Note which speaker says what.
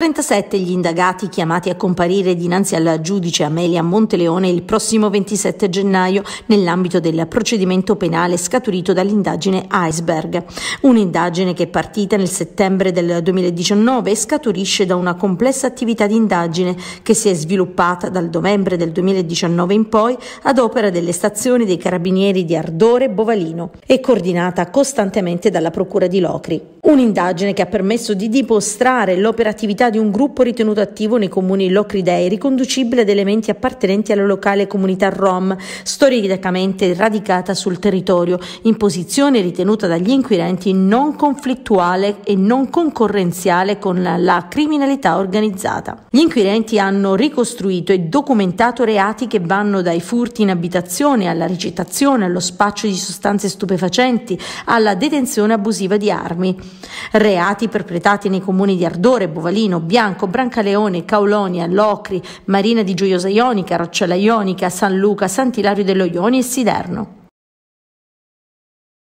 Speaker 1: 37 gli indagati chiamati a comparire dinanzi alla giudice Amelia Monteleone il prossimo 27 gennaio nell'ambito del procedimento penale scaturito dall'indagine Iceberg, un'indagine che è partita nel settembre del 2019 e scaturisce da una complessa attività di indagine che si è sviluppata dal novembre del 2019 in poi ad opera delle stazioni dei carabinieri di Ardore e Bovalino e coordinata costantemente dalla Procura di Locri. Un'indagine che ha permesso di dimostrare l'operatività di un gruppo ritenuto attivo nei comuni locridei, riconducibile ad elementi appartenenti alla locale comunità Rom, storicamente radicata sul territorio, in posizione ritenuta dagli inquirenti non conflittuale e non concorrenziale con la criminalità organizzata. Gli inquirenti hanno ricostruito e documentato reati che vanno dai furti in abitazione alla recitazione, allo spaccio di sostanze stupefacenti, alla detenzione abusiva di armi. Reati perpetrati nei comuni di Ardore, Bovalino, Bianco, Brancaleone, Caulonia, Locri, Marina di Gioiosa Ionica, Roccella Ionica, San Luca, Sant'Ilario dello Ioni e Siderno.